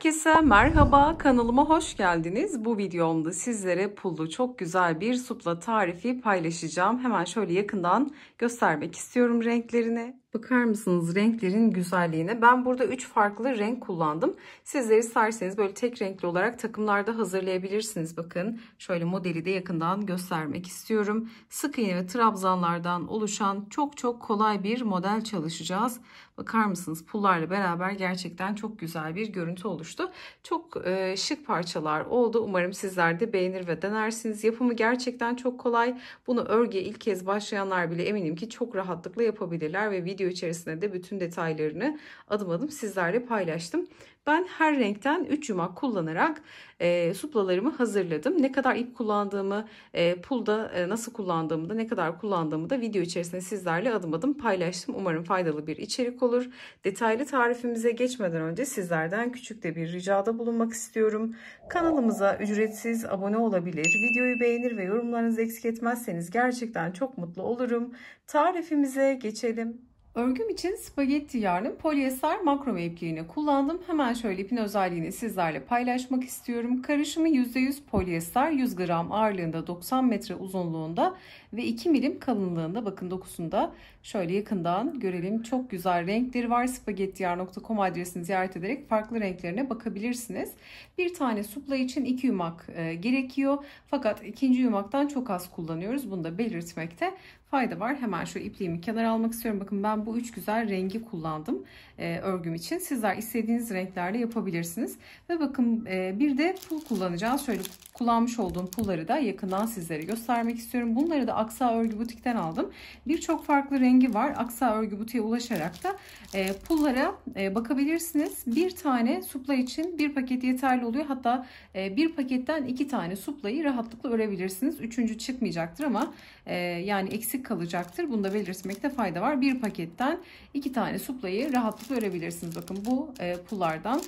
Herkese merhaba, kanalıma hoş geldiniz. Bu videomda sizlere pullu çok güzel bir supla tarifi paylaşacağım. Hemen şöyle yakından göstermek istiyorum renklerini. Bakar mısınız renklerin güzelliğine? Ben burada 3 farklı renk kullandım. Sizler isterseniz böyle tek renkli olarak takımlarda hazırlayabilirsiniz. Bakın şöyle modeli de yakından göstermek istiyorum. Sık iğne ve trabzanlardan oluşan çok çok kolay bir model çalışacağız. Bakar mısınız pullarla beraber gerçekten çok güzel bir görüntü oluştu. Çok e, şık parçalar oldu. Umarım sizler de beğenir ve denersiniz. Yapımı gerçekten çok kolay. Bunu örgüye ilk kez başlayanlar bile eminim ki çok rahatlıkla yapabilirler ve video video içerisinde de bütün detaylarını adım adım sizlerle paylaştım. Ben her renkten 3 yumak kullanarak e, suplalarımı hazırladım. Ne kadar ip kullandığımı, e, pulda e, nasıl kullandığımı da ne kadar kullandığımı da video içerisinde sizlerle adım adım paylaştım. Umarım faydalı bir içerik olur. Detaylı tarifimize geçmeden önce sizlerden küçük de bir ricada bulunmak istiyorum. Kanalımıza ücretsiz abone olabilir, videoyu beğenir ve yorumlarınızı eksik etmezseniz gerçekten çok mutlu olurum. Tarifimize geçelim. Örgüm için spagetti yarnın polyester Makrome ipliğini kullandım. Hemen şöyle ipin özelliğini sizlerle paylaşmak istiyorum. Karışımı %100 polyester, 100 gram ağırlığında, 90 metre uzunluğunda ve 2 milim kalınlığında bakın dokusunda şöyle yakından görelim. Çok güzel renkleri var. spagettiyar.com adresini ziyaret ederek farklı renklerine bakabilirsiniz. Bir tane supla için 2 yumak e, gerekiyor. Fakat ikinci yumaktan çok az kullanıyoruz. Bunu da belirtmekte fayda var. Hemen şu ipliğimi kenara almak istiyorum. Bakın ben bu üç güzel rengi kullandım e, örgüm için. Sizler istediğiniz renklerle yapabilirsiniz. Ve bakın e, bir de pul kullanacağız. Şöyle kullanmış olduğum pulları da yakından sizlere göstermek istiyorum. Bunları da Aksa Örgü Butik'ten aldım. Birçok farklı rengi var. Aksa Örgü Butik'e ulaşarak da e, pullara e, bakabilirsiniz. Bir tane supla için bir paket yeterli oluyor. Hatta e, bir paketten iki tane suplayı rahatlıkla örebilirsiniz. Üçüncü çıkmayacaktır ama e, yani eksik kalacaktır. Bunu da belirtmekte fayda var. Bir paketten iki tane suplayı rahatlıkla örebilirsiniz. Bakın bu e, pullardan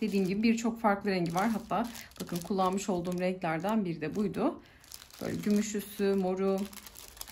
Dediğim gibi birçok farklı rengi var. Hatta bakın kullanmış olduğum renklerden biri de buydu. Böyle gümüşüsü, moru,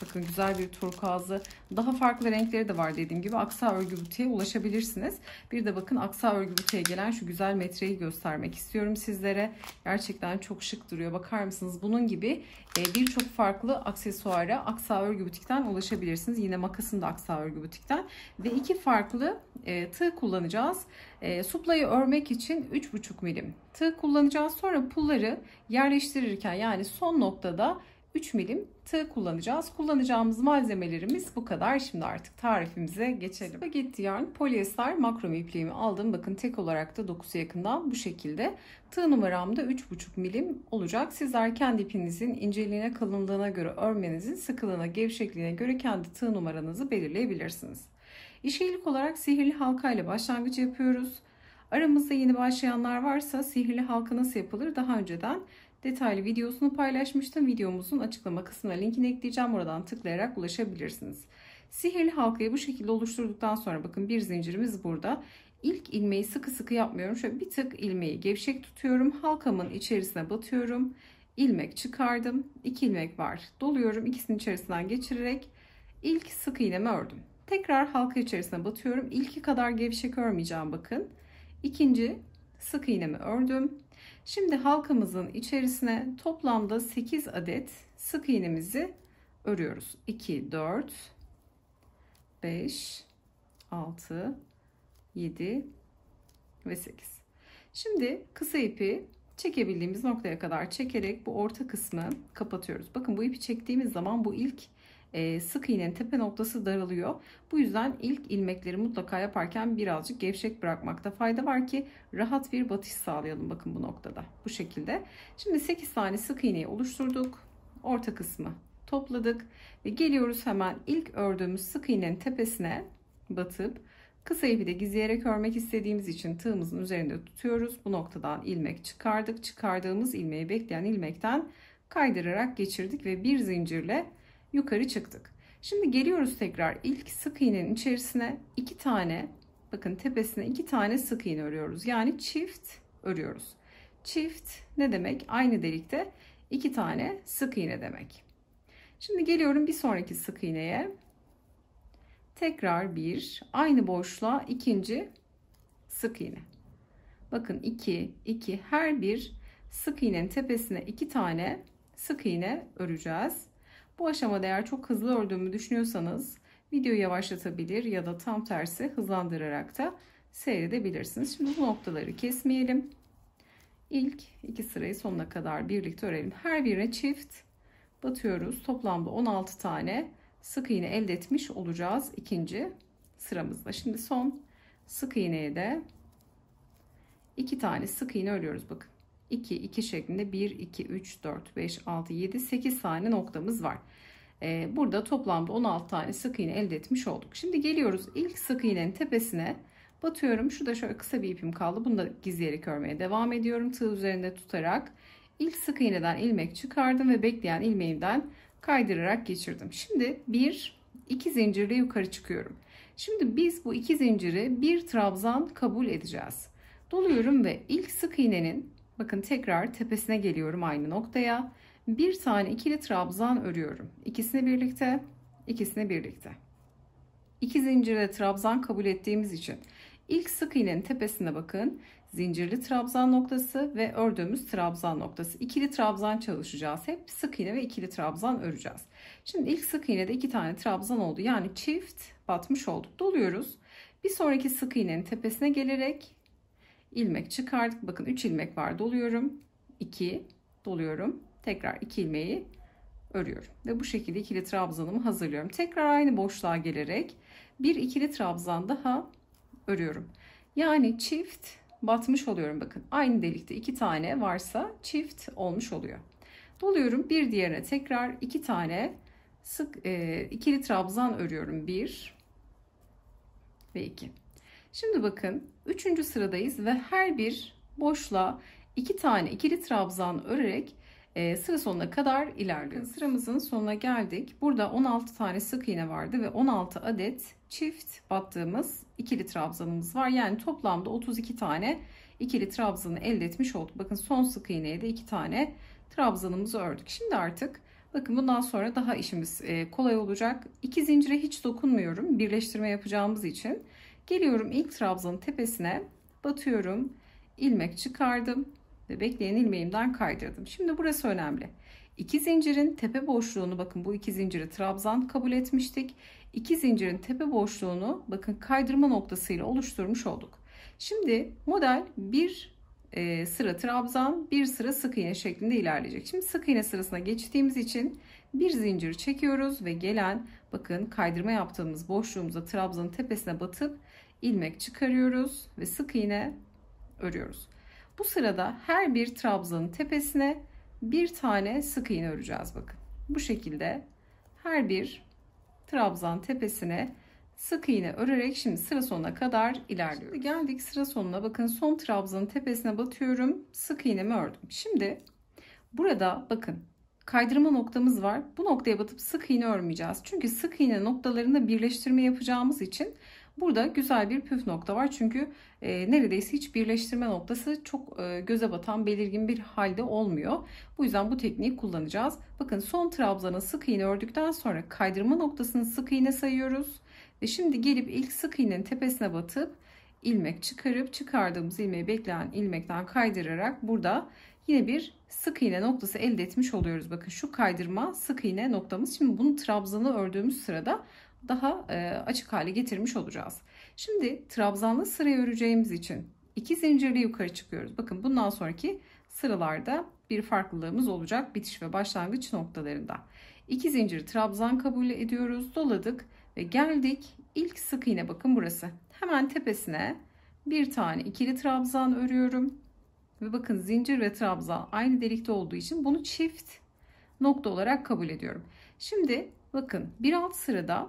Bakın güzel bir turkuazı. Daha farklı renkleri de var dediğim gibi. Aksa örgü butiğe ulaşabilirsiniz. Bir de bakın Aksa örgü butiğe gelen şu güzel metreyi göstermek istiyorum sizlere. Gerçekten çok şık duruyor. Bakar mısınız? Bunun gibi e, birçok farklı aksesuara Aksa örgü butikten ulaşabilirsiniz. Yine makasını da Aksa örgü butikten. Ve iki farklı e, tığ kullanacağız. E, suplayı örmek için 3,5 milim tığ kullanacağız. Sonra pulları yerleştirirken yani son noktada 3 milim tığ kullanacağız. Kullanacağımız malzemelerimiz bu kadar. Şimdi artık tarifimize geçelim. Spagetti yarn polyester makrome ipliğimi aldım. Bakın tek olarak da dokusu yakından bu şekilde. Tığ numaram da 3,5 milim olacak. Sizler kendi ipinizin inceliğine, kalınlığına göre örmenizin sıkılığına, gevşekliğine göre kendi tığ numaranızı belirleyebilirsiniz. İşe ilk olarak sihirli halka ile başlangıç yapıyoruz. Aramızda yeni başlayanlar varsa sihirli halka nasıl yapılır daha önceden detaylı videosunu paylaşmıştım. Videomuzun açıklama kısmına linkini ekleyeceğim. Oradan tıklayarak ulaşabilirsiniz. Sihirli halkayı bu şekilde oluşturduktan sonra bakın bir zincirimiz burada. İlk ilmeği sıkı sıkı yapmıyorum. Şöyle bir tık ilmeği gevşek tutuyorum. Halkamın içerisine batıyorum. İlmek çıkardım. 2 ilmek var. Doluyorum. İkisinin içerisinden geçirerek ilk sık iğnemi ördüm. Tekrar halka içerisine batıyorum. İlki kadar gevşek örmeyeceğim bakın. İkinci sık iğnemi ördüm. Şimdi halkamızın içerisine toplamda 8 adet sık iğnemizi örüyoruz. 2, 4, 5, 6, 7 ve 8. Şimdi kısa ipi çekebildiğimiz noktaya kadar çekerek bu orta kısmı kapatıyoruz. Bakın bu ipi çektiğimiz zaman bu ilk e, sık iğnenin tepe noktası daralıyor. Bu yüzden ilk ilmekleri mutlaka yaparken birazcık gevşek bırakmakta fayda var ki rahat bir batış sağlayalım bakın bu noktada. Bu şekilde. Şimdi 8 tane sık iğneyi oluşturduk. Orta kısmı topladık ve geliyoruz hemen ilk ördüğümüz sık iğnenin tepesine batıp Kısa ipi de gizleyerek örmek istediğimiz için tığımızın üzerinde tutuyoruz. Bu noktadan ilmek çıkardık. Çıkardığımız ilmeği bekleyen ilmekten kaydırarak geçirdik ve bir zincirle yukarı çıktık. Şimdi geliyoruz tekrar ilk sık iğnenin içerisine iki tane bakın tepesine iki tane sık iğne örüyoruz. Yani çift örüyoruz. Çift ne demek? Aynı delikte iki tane sık iğne demek. Şimdi geliyorum bir sonraki sık iğneye. Tekrar bir aynı boşluğa ikinci sık iğne. Bakın 2 2 her bir sık iğnenin tepesine iki tane sık iğne öreceğiz. Bu aşamada eğer çok hızlı ördüğümü düşünüyorsanız videoyu yavaşlatabilir ya da tam tersi hızlandırarak da seyredebilirsiniz. Şimdi bu noktaları kesmeyelim. İlk iki sırayı sonuna kadar birlikte örelim. Her birine çift batıyoruz. Toplamda 16 tane sık iğne elde etmiş olacağız ikinci sıramızda. Şimdi son sık iğneye de iki tane sık iğne örüyoruz. Bakın. 2, 2 şeklinde 1, 2, 3, 4, 5, 6, 7, 8 tane noktamız var. Ee, burada toplamda 16 tane sık iğne elde etmiş olduk. Şimdi geliyoruz ilk sık iğnenin tepesine batıyorum. Şurada şöyle kısa bir ipim kaldı. Bunu da gizleyerek örmeye devam ediyorum. Tığ üzerinde tutarak ilk sık iğneden ilmek çıkardım ve bekleyen ilmeğimden kaydırarak geçirdim. Şimdi bir iki zincirle yukarı çıkıyorum. Şimdi biz bu iki zinciri bir trabzan kabul edeceğiz. Doluyorum ve ilk sık iğnenin Bakın tekrar tepesine geliyorum aynı noktaya. Bir tane ikili trabzan örüyorum. İkisini birlikte, ikisini birlikte. İki zincirde trabzan kabul ettiğimiz için ilk sık iğnenin tepesine bakın. Zincirli trabzan noktası ve ördüğümüz trabzan noktası. İkili trabzan çalışacağız. Hep sık iğne ve ikili trabzan öreceğiz. Şimdi ilk sık iğnede iki tane trabzan oldu. Yani çift batmış olduk. Doluyoruz. Bir sonraki sık iğnenin tepesine gelerek ilmek çıkardık. Bakın 3 ilmek var doluyorum. 2 doluyorum. Tekrar 2 ilmeği örüyorum. Ve bu şekilde ikili trabzanımı hazırlıyorum. Tekrar aynı boşluğa gelerek bir ikili trabzan daha örüyorum. Yani çift batmış oluyorum bakın. Aynı delikte iki tane varsa çift olmuş oluyor. Doluyorum bir diğerine tekrar iki tane sık e, ikili trabzan örüyorum. Bir ve iki. Şimdi bakın Üçüncü sıradayız ve her bir boşla iki tane ikili trabzan örerek e, sıra sonuna kadar ilerliyoruz. Sıramızın sonuna geldik. Burada 16 tane sık iğne vardı ve 16 adet çift battığımız ikili trabzanımız var. Yani toplamda 32 tane ikili trabzanı elde etmiş olduk. Bakın son sık iğneye de iki tane trabzanımızı ördük. Şimdi artık bakın bundan sonra daha işimiz e, kolay olacak. İki zincire hiç dokunmuyorum birleştirme yapacağımız için. Geliyorum ilk trabzanın tepesine batıyorum. ilmek çıkardım ve bekleyen ilmeğimden kaydırdım. Şimdi burası önemli. İki zincirin tepe boşluğunu bakın bu iki zinciri trabzan kabul etmiştik. İki zincirin tepe boşluğunu bakın kaydırma noktasıyla oluşturmuş olduk. Şimdi model bir e, sıra trabzan bir sıra sık iğne şeklinde ilerleyecek. Şimdi sık iğne sırasına geçtiğimiz için bir zincir çekiyoruz ve gelen bakın kaydırma yaptığımız boşluğumuza trabzanın tepesine batıp ilmek çıkarıyoruz ve sık iğne örüyoruz. Bu sırada her bir trabzanın tepesine bir tane sık iğne öreceğiz bakın. Bu şekilde her bir trabzan tepesine sık iğne örerek şimdi sıra sonuna kadar ilerliyoruz. Şimdi geldik sıra sonuna bakın son trabzanın tepesine batıyorum. Sık iğnemi ördüm. Şimdi burada bakın kaydırma noktamız var. Bu noktaya batıp sık iğne örmeyeceğiz. Çünkü sık iğne noktalarında birleştirme yapacağımız için Burada güzel bir püf nokta var. Çünkü e, neredeyse hiç birleştirme noktası çok e, göze batan belirgin bir halde olmuyor. Bu yüzden bu tekniği kullanacağız. Bakın son trabzanın sık iğne ördükten sonra kaydırma noktasını sık iğne sayıyoruz. Ve şimdi gelip ilk sık iğnenin tepesine batıp ilmek çıkarıp çıkardığımız ilmeği bekleyen ilmekten kaydırarak burada yine bir sık iğne noktası elde etmiş oluyoruz. Bakın şu kaydırma sık iğne noktamız. Şimdi bunu trabzanı ördüğümüz sırada daha e, açık hale getirmiş olacağız. Şimdi trabzanlı sırayı öreceğimiz için iki zincirli yukarı çıkıyoruz. Bakın bundan sonraki sıralarda bir farklılığımız olacak bitiş ve başlangıç noktalarında. İki zincir trabzan kabul ediyoruz. Doladık ve geldik ilk sık iğne bakın burası. Hemen tepesine bir tane ikili trabzan örüyorum. Ve bakın zincir ve trabzan aynı delikte olduğu için bunu çift nokta olarak kabul ediyorum. Şimdi bakın bir alt sırada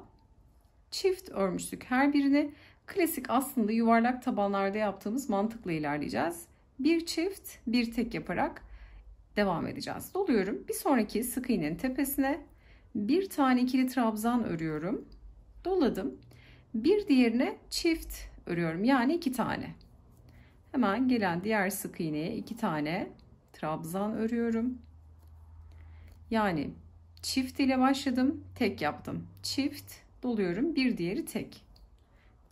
çift örmüştük her birini. Klasik aslında yuvarlak tabanlarda yaptığımız mantıkla ilerleyeceğiz. Bir çift, bir tek yaparak devam edeceğiz. Doluyorum. Bir sonraki sık iğnenin tepesine bir tane ikili trabzan örüyorum. Doladım. Bir diğerine çift örüyorum. Yani iki tane. Hemen gelen diğer sık iğneye iki tane trabzan örüyorum. Yani çift ile başladım. Tek yaptım. Çift doluyorum. Bir diğeri tek.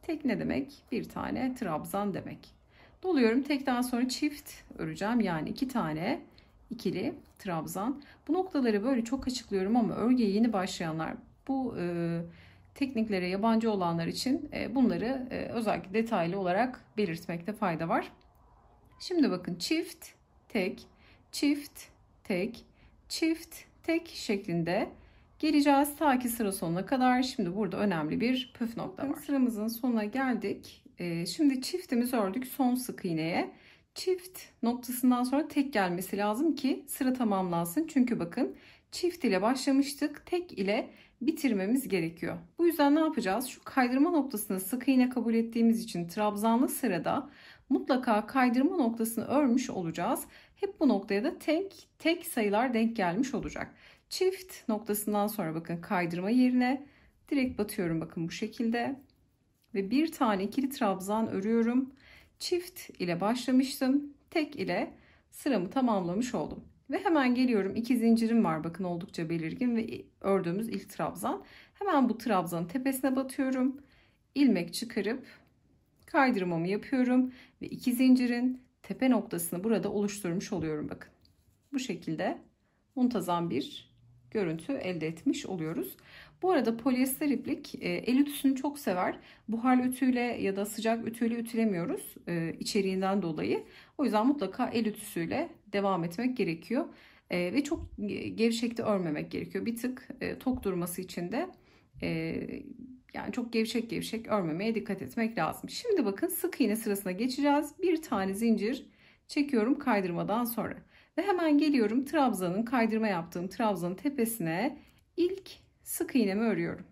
Tek ne demek? Bir tane trabzan demek. Doluyorum. Tekten sonra çift öreceğim. Yani iki tane ikili trabzan. Bu noktaları böyle çok açıklıyorum ama örgüye yeni başlayanlar bu e, tekniklere yabancı olanlar için e, bunları e, özellikle detaylı olarak belirtmekte fayda var. Şimdi bakın çift, tek, çift, tek, çift, tek şeklinde geleceğiz ta ki sıra sonuna kadar. Şimdi burada önemli bir püf nokta var. Sıramızın sonuna geldik. Ee, şimdi çiftimizi ördük son sık iğneye. Çift noktasından sonra tek gelmesi lazım ki sıra tamamlansın. Çünkü bakın çift ile başlamıştık. Tek ile bitirmemiz gerekiyor. Bu yüzden ne yapacağız? Şu kaydırma noktasını sık iğne kabul ettiğimiz için trabzanlı sırada mutlaka kaydırma noktasını örmüş olacağız. Hep bu noktaya da tek tek sayılar denk gelmiş olacak. Çift noktasından sonra bakın kaydırma yerine direkt batıyorum bakın bu şekilde. Ve bir tane ikili trabzan örüyorum. Çift ile başlamıştım. Tek ile sıramı tamamlamış oldum. Ve hemen geliyorum. iki zincirim var bakın oldukça belirgin ve ördüğümüz ilk trabzan. Hemen bu trabzanın tepesine batıyorum. ilmek çıkarıp kaydırmamı yapıyorum ve iki zincirin tepe noktasını burada oluşturmuş oluyorum bakın. Bu şekilde muntazam bir görüntü elde etmiş oluyoruz. Bu arada polyester iplik e, el ütüsünü çok sever. Buharlı ütüyle ya da sıcak ütüyle ütülemiyoruz e, içeriğinden dolayı. O yüzden mutlaka el ütüsüyle devam etmek gerekiyor. E, ve çok gevşekte örmemek gerekiyor. Bir tık tok durması için de yani çok gevşek gevşek örmemeye dikkat etmek lazım. Şimdi bakın sık iğne sırasına geçeceğiz. Bir tane zincir çekiyorum kaydırmadan sonra. Ve hemen geliyorum trabzanın kaydırma yaptığım trabzanın tepesine ilk sık iğnemi örüyorum.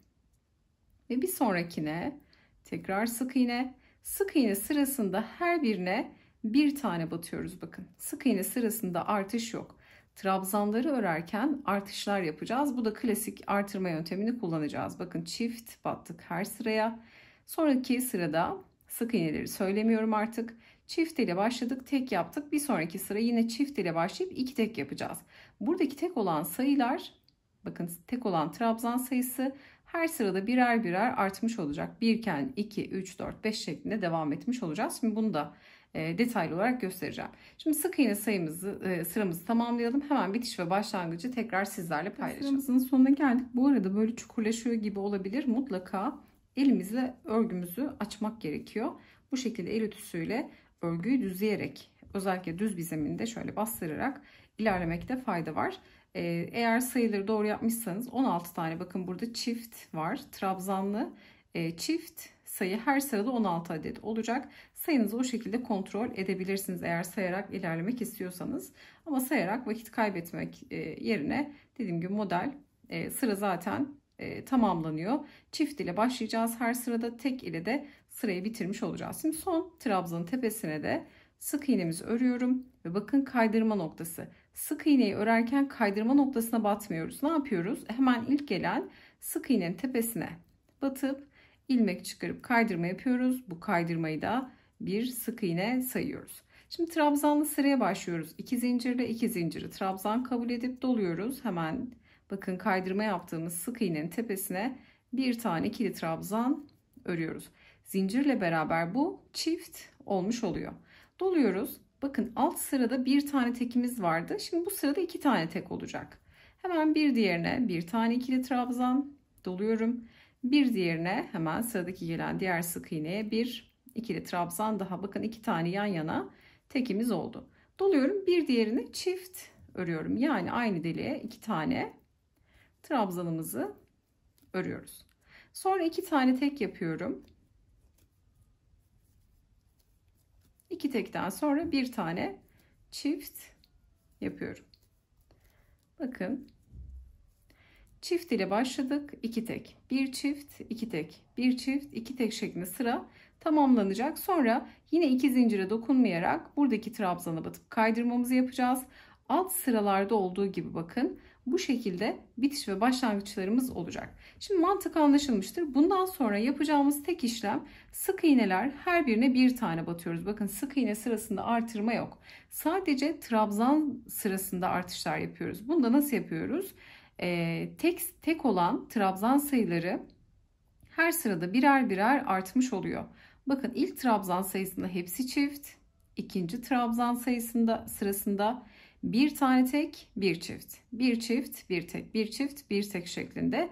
Ve bir sonrakine tekrar sık iğne. Sık iğne sırasında her birine bir tane batıyoruz bakın. Sık iğne sırasında artış yok. Trabzanları örerken artışlar yapacağız. Bu da klasik artırma yöntemini kullanacağız. Bakın çift battık her sıraya. Sonraki sırada sık iğneleri söylemiyorum artık. Çift ile başladık, tek yaptık. Bir sonraki sıra yine çift ile başlayıp iki tek yapacağız. Buradaki tek olan sayılar, bakın tek olan trabzan sayısı her sırada birer birer artmış olacak. Birken iken 2, 3, 4, 5 şeklinde devam etmiş olacağız. Şimdi bunu da e, detaylı olarak göstereceğim. Şimdi sık iğne sayımızı, e, sıramızı tamamlayalım. Hemen bitiş ve başlangıcı tekrar sizlerle paylaşalım. Sıramızın sonuna geldik. Bu arada böyle çukurlaşıyor gibi olabilir. Mutlaka elimizle örgümüzü açmak gerekiyor. Bu şekilde el ötüsüyle örgüyü düzleyerek özellikle düz bir zeminde şöyle bastırarak ilerlemekte fayda var. Ee, eğer sayıları doğru yapmışsanız 16 tane bakın burada çift var. Trabzanlı ee, çift sayı her sırada 16 adet olacak. Sayınızı o şekilde kontrol edebilirsiniz eğer sayarak ilerlemek istiyorsanız. Ama sayarak vakit kaybetmek e, yerine dediğim gibi model e, sıra zaten e, tamamlanıyor. Çift ile başlayacağız her sırada tek ile de sırayı bitirmiş olacağız. Şimdi son trabzanın tepesine de sık iğnemizi örüyorum ve bakın kaydırma noktası. Sık iğneyi örerken kaydırma noktasına batmıyoruz. Ne yapıyoruz? Hemen ilk gelen sık iğnenin tepesine batıp ilmek çıkarıp kaydırma yapıyoruz. Bu kaydırmayı da bir sık iğne sayıyoruz. Şimdi trabzanlı sıraya başlıyoruz. 2 zincirle 2 zinciri trabzan kabul edip doluyoruz. Hemen bakın kaydırma yaptığımız sık iğnenin tepesine bir tane ikili trabzan örüyoruz. Zincirle beraber bu çift olmuş oluyor. Doluyoruz. Bakın alt sırada bir tane tekimiz vardı. Şimdi bu sırada iki tane tek olacak. Hemen bir diğerine bir tane ikili trabzan doluyorum. Bir diğerine hemen sıradaki gelen diğer sık iğneye bir ikili trabzan daha. Bakın iki tane yan yana tekimiz oldu. Doluyorum bir diğerini çift örüyorum. Yani aynı deliğe iki tane trabzanımızı örüyoruz. Sonra iki tane tek yapıyorum. iki tekten sonra bir tane çift yapıyorum. Bakın. Çift ile başladık. iki tek. Bir çift, iki tek. Bir çift, iki tek şeklinde sıra tamamlanacak. Sonra yine iki zincire dokunmayarak buradaki trabzana batıp kaydırmamızı yapacağız. Alt sıralarda olduğu gibi bakın. Bu şekilde bitiş ve başlangıçlarımız olacak. Şimdi mantık anlaşılmıştır. Bundan sonra yapacağımız tek işlem sık iğneler her birine bir tane batıyoruz. Bakın sık iğne sırasında artırma yok. Sadece trabzan sırasında artışlar yapıyoruz. Bunu da nasıl yapıyoruz? Ee, tek, tek olan trabzan sayıları her sırada birer birer artmış oluyor. Bakın ilk trabzan sayısında hepsi çift. ikinci trabzan sayısında sırasında bir tane tek, bir çift. Bir çift, bir tek, bir çift, bir tek şeklinde.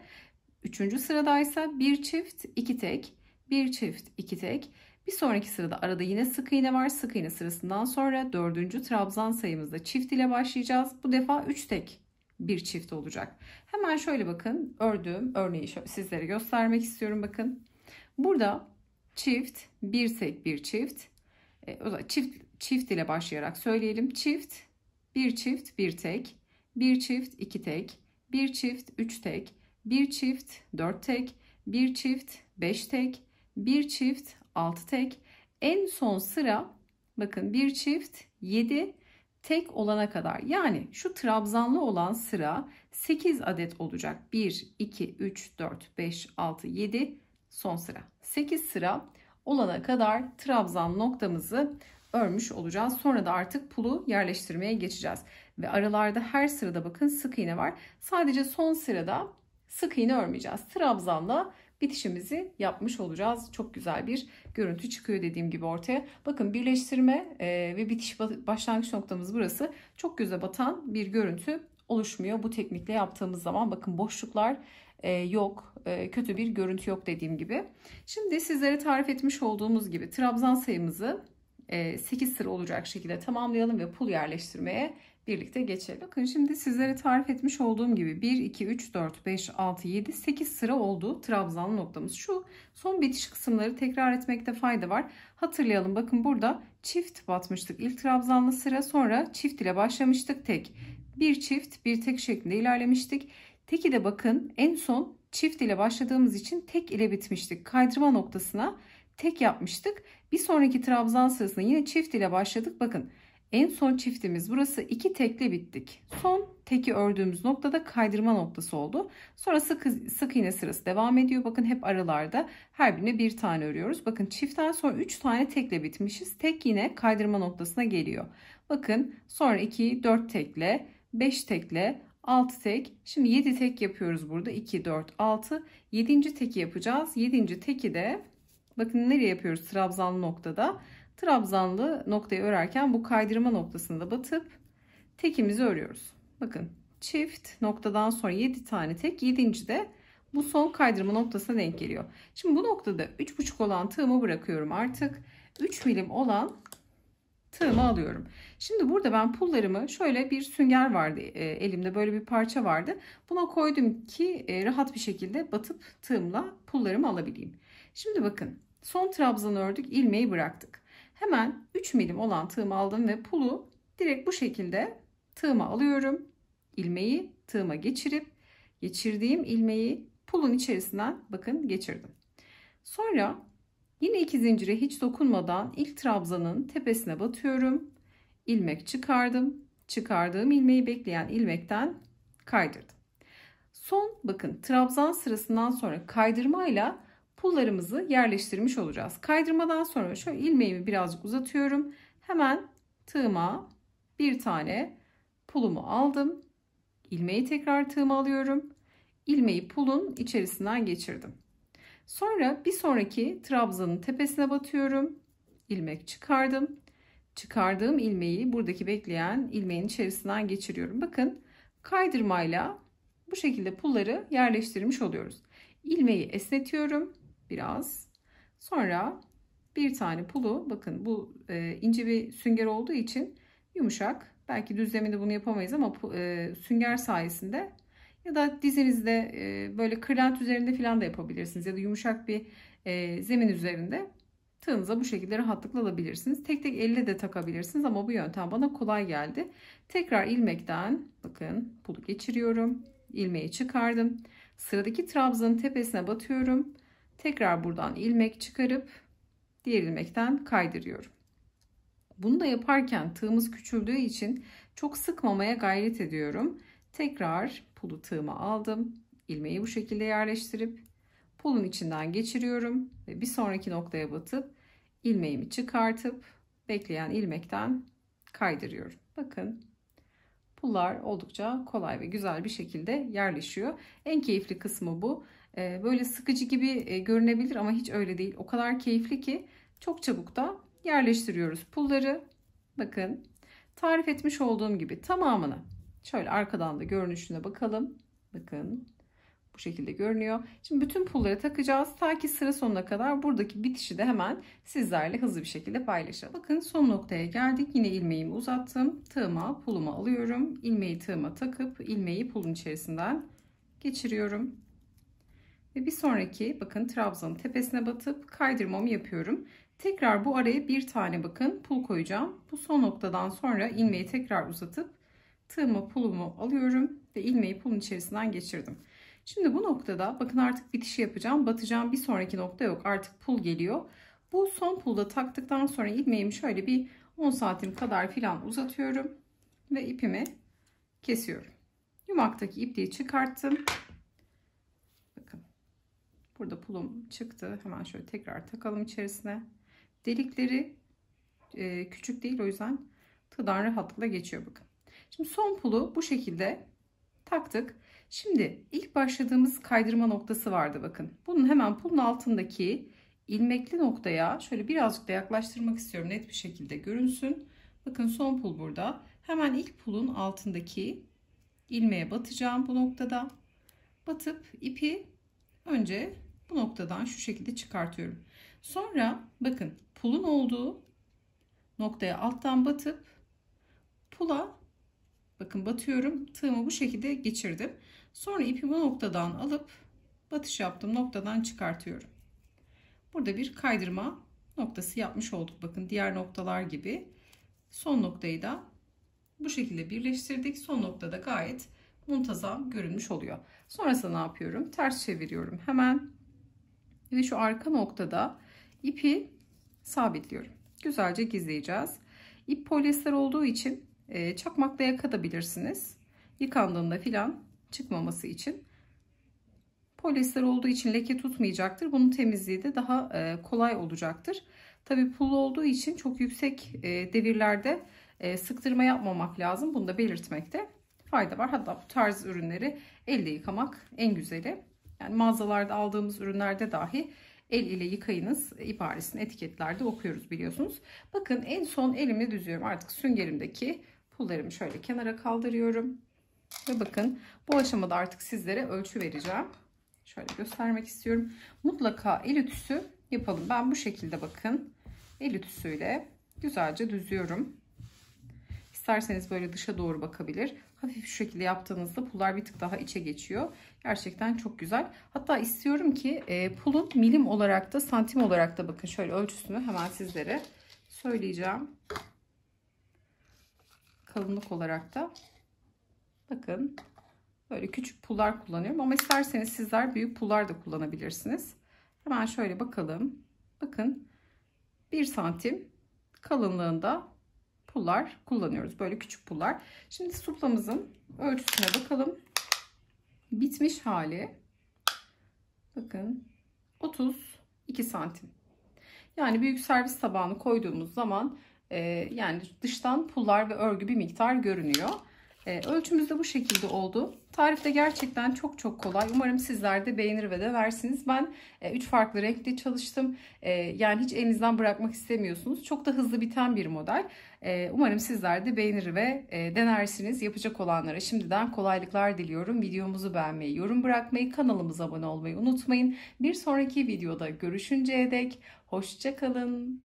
Üçüncü sırada ise bir çift, iki tek, bir çift, iki tek. Bir sonraki sırada arada yine sık iğne var. Sık iğne sırasından sonra dördüncü trabzan sayımızda çift ile başlayacağız. Bu defa üç tek bir çift olacak. Hemen şöyle bakın ördüğüm örneği sizlere göstermek istiyorum bakın. Burada çift, bir tek bir çift. E, çift, çift ile başlayarak söyleyelim. Çift, bir çift bir tek, bir çift iki tek, bir çift üç tek, bir çift dört tek, bir çift beş tek, bir çift altı tek. En son sıra bakın bir çift yedi tek olana kadar yani şu trabzanlı olan sıra 8 adet olacak. 1, 2, 3, 4, 5, 6, 7 son sıra. 8 sıra olana kadar trabzan noktamızı örmüş olacağız. Sonra da artık pulu yerleştirmeye geçeceğiz. Ve aralarda her sırada bakın sık iğne var. Sadece son sırada sık iğne örmeyeceğiz. Trabzanla bitişimizi yapmış olacağız. Çok güzel bir görüntü çıkıyor dediğim gibi ortaya. Bakın birleştirme e, ve bitiş başlangıç noktamız burası. Çok göze batan bir görüntü oluşmuyor. Bu teknikle yaptığımız zaman bakın boşluklar e, yok. E, kötü bir görüntü yok dediğim gibi. Şimdi sizlere tarif etmiş olduğumuz gibi trabzan sayımızı 8 e, sıra olacak şekilde tamamlayalım ve pul yerleştirmeye birlikte geçelim. Bakın şimdi sizlere tarif etmiş olduğum gibi 1, 2, 3, 4, 5, 6, 7, 8 sıra oldu trabzanlı noktamız. Şu son bitiş kısımları tekrar etmekte fayda var. Hatırlayalım bakın burada çift batmıştık. İlk trabzanlı sıra sonra çift ile başlamıştık tek. Bir çift bir tek şeklinde ilerlemiştik. Teki de bakın en son çift ile başladığımız için tek ile bitmiştik. Kaydırma noktasına tek yapmıştık. Bir sonraki trabzan sırasında yine çift ile başladık. Bakın en son çiftimiz burası iki tekli bittik. Son teki ördüğümüz noktada kaydırma noktası oldu. Sonra sık, sık iğne sırası devam ediyor. Bakın hep aralarda her birine bir tane örüyoruz. Bakın çiftten sonra üç tane tekle bitmişiz. Tek yine kaydırma noktasına geliyor. Bakın sonra iki dört tekle, beş tekle, altı tek. Şimdi yedi tek yapıyoruz burada. 2, dört altı yedinci teki yapacağız. Yedinci teki de Bakın nereye yapıyoruz trabzanlı noktada. Trabzanlı noktayı örerken bu kaydırma noktasında batıp tekimizi örüyoruz. Bakın çift noktadan sonra 7 tane tek 7. de bu son kaydırma noktasına denk geliyor. Şimdi bu noktada 3,5 olan tığımı bırakıyorum artık. 3 milim olan tığımı alıyorum. Şimdi burada ben pullarımı şöyle bir sünger vardı e, elimde böyle bir parça vardı. Buna koydum ki e, rahat bir şekilde batıp tığımla pullarımı alabileyim. Şimdi bakın son trabzanı ördük ilmeği bıraktık. Hemen 3 milim olan tığımı aldım ve pulu direkt bu şekilde tığıma alıyorum. İlmeği tığıma geçirip geçirdiğim ilmeği pulun içerisinden bakın geçirdim. Sonra yine iki zincire hiç dokunmadan ilk trabzanın tepesine batıyorum. İlmek çıkardım. Çıkardığım ilmeği bekleyen ilmekten kaydırdım. Son bakın trabzan sırasından sonra kaydırmayla pullarımızı yerleştirmiş olacağız. Kaydırmadan sonra şöyle ilmeğimi birazcık uzatıyorum. Hemen tığıma bir tane pulumu aldım. İlmeği tekrar tığıma alıyorum. İlmeği pulun içerisinden geçirdim. Sonra bir sonraki trabzanın tepesine batıyorum. İlmek çıkardım. Çıkardığım ilmeği buradaki bekleyen ilmeğin içerisinden geçiriyorum. Bakın kaydırmayla bu şekilde pulları yerleştirmiş oluyoruz. İlmeği esnetiyorum biraz. Sonra bir tane pulu bakın bu e, ince bir sünger olduğu için yumuşak. Belki düz zeminde bunu yapamayız ama e, sünger sayesinde ya da dizinizde e, böyle kırlent üzerinde falan da yapabilirsiniz. Ya da yumuşak bir e, zemin üzerinde tığınıza bu şekilde rahatlıkla alabilirsiniz. Tek tek elle de takabilirsiniz ama bu yöntem bana kolay geldi. Tekrar ilmekten bakın pulu geçiriyorum. ilmeği çıkardım. Sıradaki trabzanın tepesine batıyorum. Tekrar buradan ilmek çıkarıp diğer ilmekten kaydırıyorum. Bunu da yaparken tığımız küçüldüğü için çok sıkmamaya gayret ediyorum. Tekrar pulu tığıma aldım. İlmeği bu şekilde yerleştirip pulun içinden geçiriyorum ve bir sonraki noktaya batıp ilmeğimi çıkartıp bekleyen ilmekten kaydırıyorum. Bakın pullar oldukça kolay ve güzel bir şekilde yerleşiyor. En keyifli kısmı bu. Ee, böyle sıkıcı gibi e, görünebilir ama hiç öyle değil. O kadar keyifli ki çok çabuk da yerleştiriyoruz pulları. Bakın tarif etmiş olduğum gibi tamamını şöyle arkadan da görünüşüne bakalım. Bakın bu şekilde görünüyor. Şimdi bütün pulları takacağız. Ta ki sıra sonuna kadar buradaki bitişi de hemen sizlerle hızlı bir şekilde paylaşalım. Bakın son noktaya geldik. Yine ilmeğimi uzattım. Tığıma pulumu alıyorum. İlmeği tığıma takıp ilmeği pulun içerisinden geçiriyorum. Ve bir sonraki bakın trabzanın tepesine batıp kaydırmamı yapıyorum. Tekrar bu araya bir tane bakın pul koyacağım. Bu son noktadan sonra ilmeği tekrar uzatıp tığımı pulumu alıyorum ve ilmeği pulun içerisinden geçirdim. Şimdi bu noktada bakın artık bitişi yapacağım. Batacağım bir sonraki nokta yok. Artık pul geliyor. Bu son pulda taktıktan sonra ilmeğimi şöyle bir 10 saatim kadar filan uzatıyorum. Ve ipimi kesiyorum. Yumaktaki ipliği çıkarttım. Burada pulum çıktı. Hemen şöyle tekrar takalım içerisine. Delikleri e, küçük değil o yüzden tığdan rahatlıkla geçiyor bakın. Şimdi son pulu bu şekilde taktık. Şimdi ilk başladığımız kaydırma noktası vardı bakın. Bunun hemen pulun altındaki ilmekli noktaya şöyle birazcık da yaklaştırmak istiyorum net bir şekilde görünsün. Bakın son pul burada. Hemen ilk pulun altındaki ilmeğe batacağım bu noktada. Batıp ipi önce bu noktadan şu şekilde çıkartıyorum. Sonra bakın pulun olduğu noktaya alttan batıp pula bakın batıyorum. Tığımı bu şekilde geçirdim. Sonra ipi bu noktadan alıp batış yaptım noktadan çıkartıyorum. Burada bir kaydırma noktası yapmış olduk. Bakın diğer noktalar gibi. Son noktayı da bu şekilde birleştirdik. Son noktada gayet muntazam görünmüş oluyor. Sonrasında ne yapıyorum? Ters çeviriyorum hemen. Yine şu arka noktada ipi sabitliyorum. Güzelce gizleyeceğiz. İp polyester olduğu için e, çakmakla yakadabilirsiniz. Yıkandığında filan çıkmaması için. Polyester olduğu için leke tutmayacaktır. Bunun temizliği de daha e, kolay olacaktır. Tabi pullu olduğu için çok yüksek e, devirlerde sıktırma yapmamak lazım. Bunu da belirtmekte fayda var. Hatta bu tarz ürünleri elde yıkamak en güzeli. Yani mağazalarda aldığımız ürünlerde dahi el ile yıkayınız ibaresini etiketlerde okuyoruz biliyorsunuz. Bakın en son elimi düzüyorum. Artık süngerimdeki pullarımı şöyle kenara kaldırıyorum. Ve bakın bu aşamada artık sizlere ölçü vereceğim. Şöyle göstermek istiyorum. Mutlaka el ütüsü yapalım. Ben bu şekilde bakın el ütüsüyle güzelce düzüyorum. İsterseniz böyle dışa doğru bakabilir hafif şu şekilde yaptığınızda pullar bir tık daha içe geçiyor. Gerçekten çok güzel. Hatta istiyorum ki e, pulun milim olarak da santim olarak da bakın şöyle ölçüsünü hemen sizlere söyleyeceğim. Kalınlık olarak da bakın böyle küçük pullar kullanıyorum ama isterseniz sizler büyük pullar da kullanabilirsiniz. Hemen şöyle bakalım. Bakın 1 santim kalınlığında pullar kullanıyoruz. Böyle küçük pullar. Şimdi suplamızın ölçüsüne bakalım. Bitmiş hali. Bakın 32 santim. Yani büyük servis tabağını koyduğumuz zaman e, yani dıştan pullar ve örgü bir miktar görünüyor. E, ölçümüz de bu şekilde oldu. Tarif de gerçekten çok çok kolay. Umarım sizler de beğenir ve de versiniz. Ben 3 e, farklı renkte çalıştım. E, yani hiç elinizden bırakmak istemiyorsunuz. Çok da hızlı biten bir model. E, umarım sizler de beğenir ve e, denersiniz. Yapacak olanlara şimdiden kolaylıklar diliyorum. Videomuzu beğenmeyi, yorum bırakmayı, kanalımıza abone olmayı unutmayın. Bir sonraki videoda görüşünceye dek hoşçakalın.